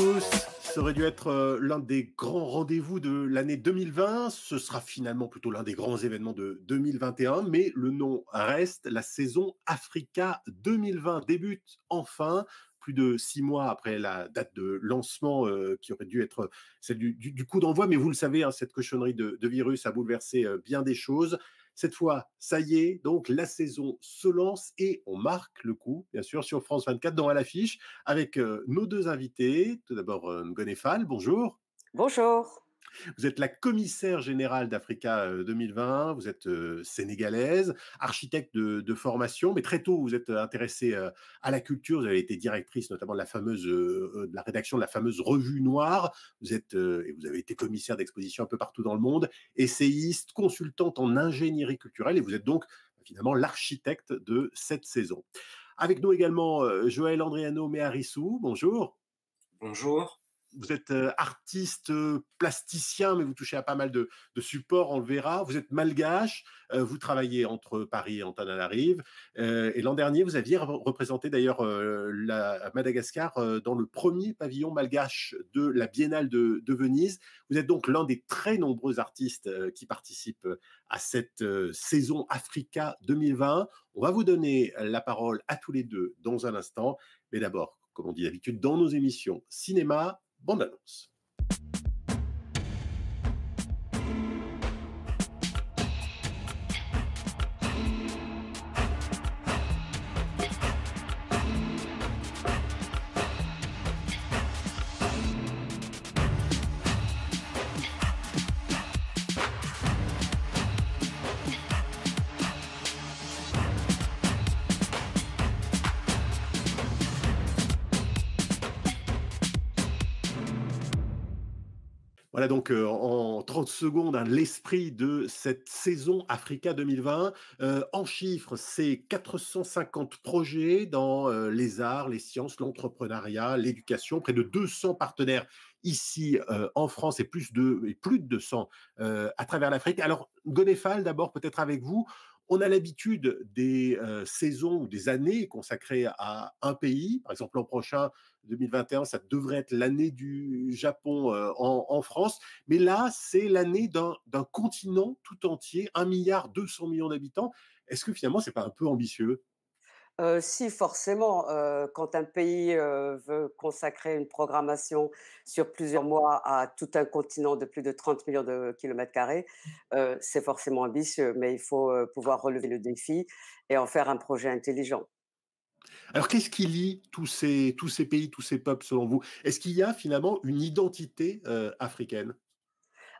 Ce Ça aurait dû être euh, l'un des grands rendez-vous de l'année 2020. Ce sera finalement plutôt l'un des grands événements de 2021, mais le nom reste. La saison Africa 2020 débute enfin plus de six mois après la date de lancement euh, qui aurait dû être euh, celle du, coup d'envoi. Mais vous le savez, hein, cette cochonnerie de, virus a bouleversé bien des choses. Cette fois, ça y est, donc la saison se lance et on marque le coup, bien sûr, sur France 24 dans l'affiche avec euh, nos deux invités. Tout d'abord, euh, bonjour. Bonjour. Vous êtes la commissaire générale d'Africa 2020, euh, vous êtes euh, sénégalaise, architecte de, formation, mais très tôt vous êtes euh, intéressée à la culture, vous avez été directrice notamment de la fameuse de la rédaction de la fameuse revue noire, vous êtes et vous avez été commissaire d'exposition un peu partout dans le monde, essayiste, consultante en ingénierie culturelle et vous êtes donc finalement l'architecte de cette saison. Avec nous également Joël Andriano Meharissou, bonjour. Bonjour vous êtes euh, artiste, euh, plasticien, mais vous touchez à pas mal de, supports, on le verra. Vous êtes malgache, euh, vous travaillez entre Paris et Antananarive. et l'an dernier, vous aviez représenté d'ailleurs la Madagascar dans le premier pavillon malgache de la Biennale de, de Venise. Vous êtes donc l'un des très nombreux artistes qui participent à cette saison Africa 2020. On va vous donner la parole à tous les deux dans un instant. Mais d'abord, comme on dit d'habitude dans nos émissions, cinéma, Bom danos. Voilà donc en 30 secondes hein, l'esprit de cette saison Africa 2020. en chiffres, c'est 450 projets dans les arts, les sciences, l'entrepreneuriat, l'éducation, près de 200 partenaires ici en France et plus de et plus de 200 à travers l'Afrique. Alors Gonefal, d'abord peut-être avec vous, on a l'habitude des euh, saisons ou des années consacrées à un pays. Par exemple, l'an prochain, 2021, ça devrait être l'année du Japon euh, en, France. Mais là, c'est l'année d'un continent tout entier, 1,2 milliard 200 millions d'habitants. Est-ce que finalement, c'est pas un peu ambitieux euh, si, forcément, euh, quand un pays euh, veut consacrer une programmation sur plusieurs mois à tout un continent de plus de 30 millions de kilomètres carrés, c'est forcément ambitieux, mais il faut pouvoir relever le défi et en faire un projet intelligent. Alors, qu'est-ce qui lie tous ces, tous ces pays, tous ces peuples, selon vous Est-ce qu'il y a finalement une identité africaine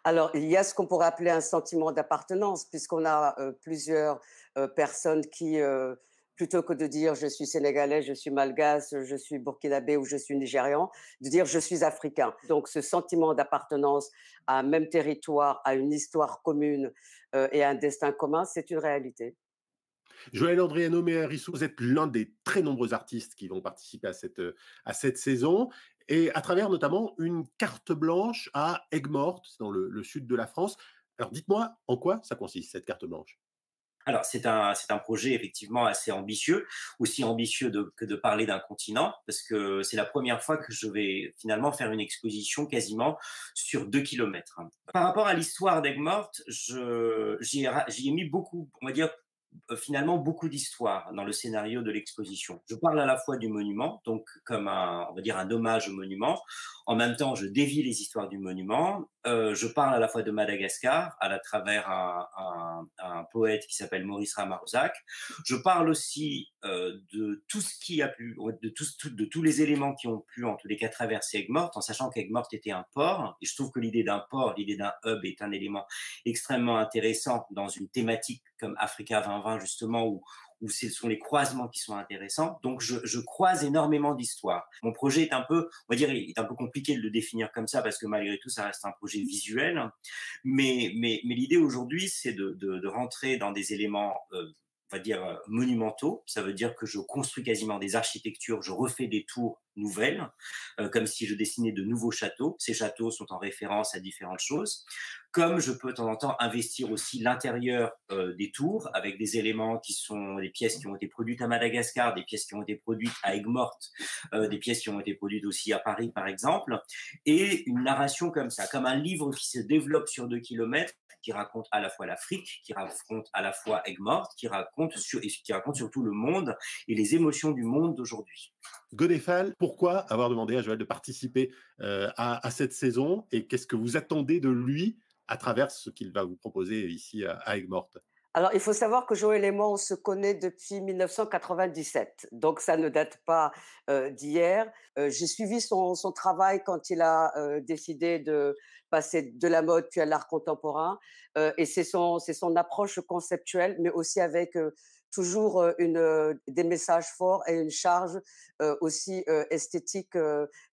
alors, il y a ce qu'on pourrait appeler un sentiment d'appartenance, puisqu'on a plusieurs personnes qui plutôt que de dire je suis sénégalais, je suis malgache, je suis burkinabé ou je suis nigérian, de dire je suis africain. Donc ce sentiment d'appartenance à un même territoire, à une histoire commune euh, et à un destin commun, c'est une réalité. Joël andré Méa Rissou, vous êtes l'un des très nombreux artistes qui vont participer à cette, euh, à cette saison, et à travers notamment une carte blanche à Aigues-Mortes, dans le sud de la France. Alors dites-moi en quoi ça consiste, cette carte blanche alors c'est un c'est un projet effectivement assez ambitieux, aussi ambitieux que de parler d'un continent parce que c'est la première fois que je vais finalement faire une exposition quasiment sur deux kilomètres. Hein. Par rapport à l'histoire d'Aigues-Mortes, j'y ai, ai mis beaucoup, on va dire euh, finalement beaucoup d'histoires dans le scénario de l'exposition. Je parle à la fois du monument, donc comme un, on va dire un hommage au monument. En même temps, je dévie les histoires du monument. Euh, je parle à la fois de Madagascar à, la travers un, poète qui s'appelle Maurice Ramarosac. Je parle aussi euh, de tout ce qui a pu, de, de tous les éléments qui ont pu en tous les cas traverser Egmort en sachant qu'Egmort était un port. Et je trouve que l'idée d'un port, l'idée d'un hub est un élément extrêmement intéressant dans une thématique comme Africa 20 justement où, où ce sont les croisements qui sont intéressants. Donc, je, je croise énormément d'histoires. Mon projet est un peu, on va dire, est un peu compliqué de le définir comme ça parce que malgré tout, ça reste un projet visuel. Mais, mais, mais l'idée aujourd'hui, c'est de, de, rentrer dans des éléments euh, on va dire, euh, monumentaux. Ça veut dire que je construis quasiment des architectures, je refais des tours nouvelles, euh, comme si je dessinais de nouveaux châteaux. Ces châteaux sont en référence à différentes choses. Comme je peux de temps en temps investir aussi l'intérieur euh, des tours avec des éléments qui sont des pièces qui ont été produites à Madagascar, des pièces qui ont été produites à Aigues-Mortes, des pièces qui ont été produites aussi à Paris, par exemple. Et une narration comme ça, comme un livre qui se développe sur deux kilomètres qui raconte à la fois l'Afrique, qui raconte à la fois Aigues qui raconte, sur, et qui raconte surtout le monde et les émotions du monde d'aujourd'hui. Godefal, pourquoi avoir demandé à Joël de participer euh, à, cette saison et qu'est-ce que vous attendez de lui à travers ce qu'il va vous proposer ici à, à aigues alors, il faut savoir que Joël et moi, on se connaît depuis 1997, donc ça ne date pas euh, d'hier. Euh, j'ai suivi son, travail quand il a décidé de passer de la mode puis à l'art contemporain. Euh, et c'est son, c'est son approche conceptuelle, mais aussi avec toujours une, des messages forts et une charge aussi esthétique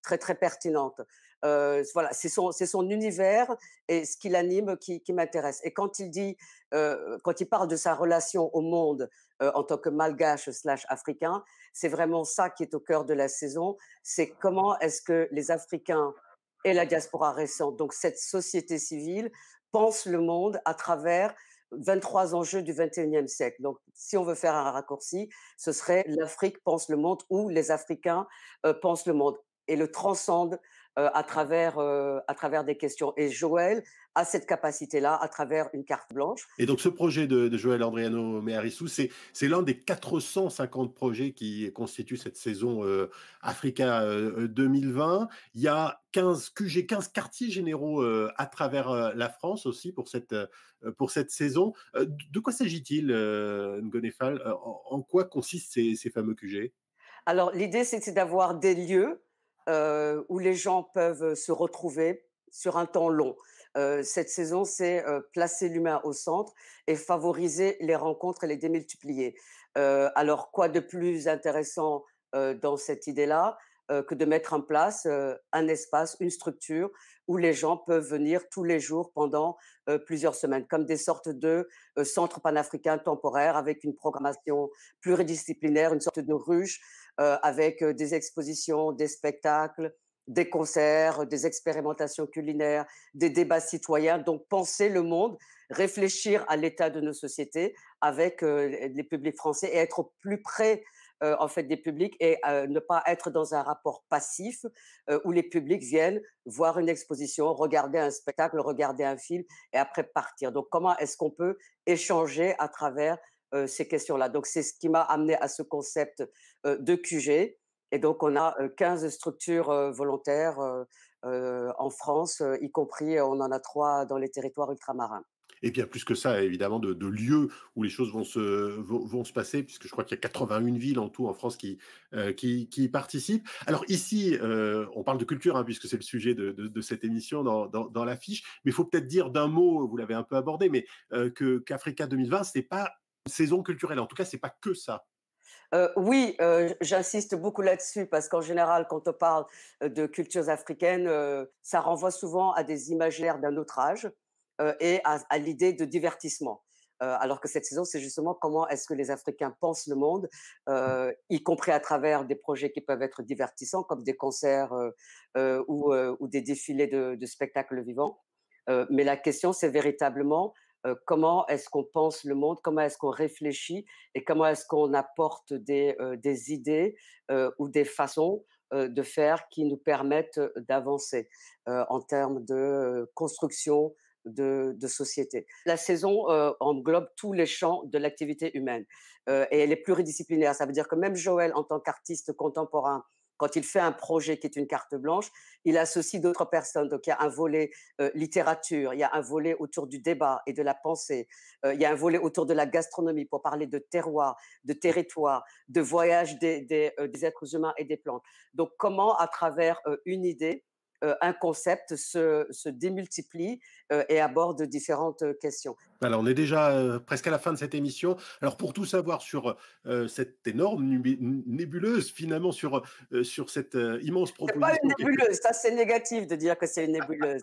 très très pertinente. voilà, c'est son, c'est son univers et ce qui l'anime qui, qui m'intéresse. Et quand il dit, quand il parle de sa relation au monde en tant que malgache slash africain, c'est vraiment ça qui est au cœur de la saison. C'est comment est-ce que les Africains et la diaspora récente. Donc cette société civile pense le monde à travers 23 enjeux du 21e siècle. Donc, si on veut faire un raccourci, ce serait l'Afrique pense le monde ou les Africains euh, pensent le monde et le transcendent euh, à, travers, euh, à travers des questions. Et Joël a cette capacité-là à travers une carte blanche. Et donc ce projet de, Joël Andriano Meharissou, c'est, l'un des 450 projets qui constituent cette saison euh, Africa 2020. Il y a 15 QG, 15 quartiers généraux à travers la France aussi pour cette, pour cette saison. de quoi s'agit-il, Ngonefal en, quoi consistent ces, ces fameux QG alors l'idée, c'était d'avoir des lieux euh, où les gens peuvent se retrouver sur un temps long. Euh, cette saison, c'est euh, placer l'humain au centre et favoriser les rencontres et les démultiplier. alors, quoi de plus intéressant dans cette idée-là que de mettre en place un espace, une structure où les gens peuvent venir tous les jours pendant plusieurs semaines, comme des sortes de centres panafricains temporaires avec une programmation pluridisciplinaire, une sorte de ruche euh, avec euh, des expositions, des spectacles, des concerts, des expérimentations culinaires, des débats citoyens. Donc penser le monde, réfléchir à l'état de nos sociétés avec euh, les publics français et être plus près en fait des publics et ne pas être dans un rapport passif où les publics viennent voir une exposition, regarder un spectacle, regarder un film et après partir. Donc comment est-ce qu'on peut échanger à travers euh, ces questions-là. Donc, c'est ce qui m'a amené à ce concept euh, de QG. Et donc, on a 15 euh, structures volontaires en France, y compris, on en a trois dans les territoires ultramarins. Et bien, plus que ça, évidemment, de, lieux où les choses vont se, vont, se passer, puisque je crois qu'il y a 81 villes en tout en France qui, qui, participent. Alors ici, on parle de culture, hein, puisque c'est le sujet de, cette émission dans, dans, l'affiche, mais il faut peut-être dire d'un mot, vous l'avez un peu abordé, mais qu'Africa 2020, ce n'est pas saison culturelle. En tout cas, c'est pas que ça. Euh, oui, euh, j'insiste beaucoup là-dessus parce qu'en général, quand on parle euh, de cultures africaines, ça renvoie souvent à des imaginaires d'un autre âge et à, l'idée de divertissement. alors que cette saison, c'est justement comment est-ce que les Africains pensent le monde, y compris à travers des projets qui peuvent être divertissants, comme des concerts ou, des défilés de spectacles vivants. mais la question, c'est véritablement comment est-ce qu'on pense le monde, comment est-ce qu'on réfléchit et comment est-ce qu'on apporte des, idées ou des façons de faire qui nous permettent d'avancer en termes de construction de, société. La saison englobe tous les champs de l'activité humaine et elle est pluridisciplinaire. Ça veut dire que même Joël, en tant qu'artiste contemporain, quand il fait un projet qui est une carte blanche, il associe d'autres personnes. Donc il y a un volet euh, littérature, il y a un volet autour du débat et de la pensée, euh, il y a un volet autour de la gastronomie pour parler de terroir, de territoire, de voyage des, euh, êtres humains et des plantes. Donc comment, à travers une idée, un concept se démultiplie euh, et aborde différentes questions. Alors, on est déjà presque à la fin de cette émission. Alors, pour tout savoir sur cette énorme nébuleuse, finalement, sur, sur cette immense proposition. C'est pas une nébuleuse, ça c'est négatif de dire que c'est une nébuleuse.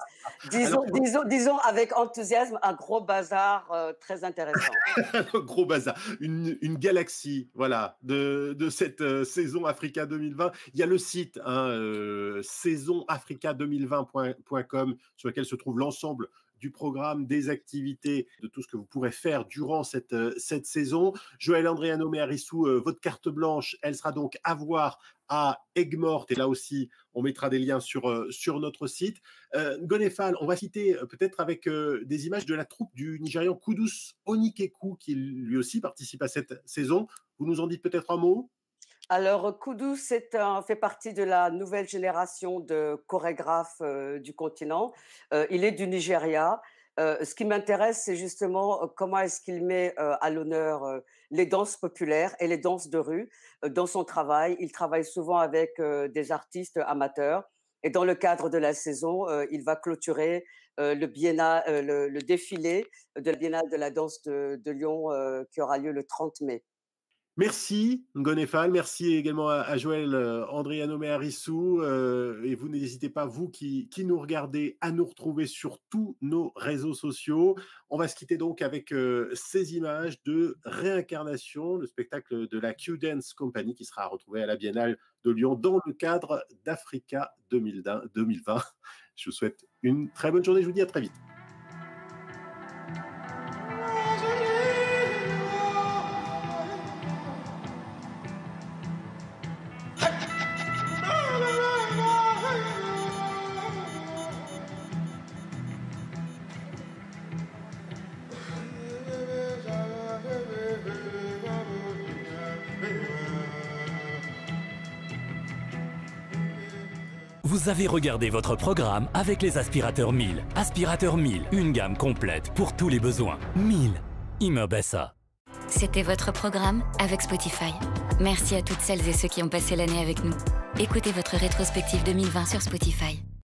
disons, disons, disons, avec enthousiasme un gros bazar très intéressant. un gros bazar, une, une galaxie, voilà, de, de cette saison Africa 2020. Il y a le site hein, saisonafrica2020.com sur lequel se trouve l'ensemble du programme, des activités, de tout ce que vous pourrez faire durant cette, euh, cette saison. Joël Andréano Méarissou, euh, votre carte blanche, elle sera donc à voir à aigues Et là aussi, on mettra des liens sur, euh, sur notre site. Gonefal, on va citer peut-être avec des images de la troupe du Nigérian Kudus Onikeku, qui lui aussi participe à cette saison. Vous nous en dites peut-être un mot alors, Koudou c'est fait partie de la nouvelle génération de chorégraphes euh, du continent. Euh, il est du Nigeria. Euh, ce qui m'intéresse, c'est justement comment est-ce qu'il met à l'honneur les danses populaires et les danses de rue dans son travail. Il travaille souvent avec des artistes amateurs. Et dans le cadre de la saison, il va clôturer le, le, défilé de la Biennale de la danse de Lyon qui aura lieu le 30 mai. Merci Ngonefal, merci également à, Joël euh, Andriano Meharissou. Euh, et vous n'hésitez pas, vous qui, nous regardez, à nous retrouver sur tous nos réseaux sociaux. On va se quitter donc avec euh, ces images de réincarnation, le spectacle de la Q-Dance Company qui sera retrouvé à la Biennale de Lyon dans le cadre d'Africa 2020. Je vous souhaite une très bonne journée, je vous dis à très vite. Vous avez regardé votre programme avec les aspirateurs 1000. Aspirateurs 1000, une gamme complète pour tous les besoins. 1000, immeuble SA. C'était votre programme avec Spotify. Merci à toutes celles et ceux qui ont passé l'année avec nous. Écoutez votre rétrospective 2020 sur Spotify.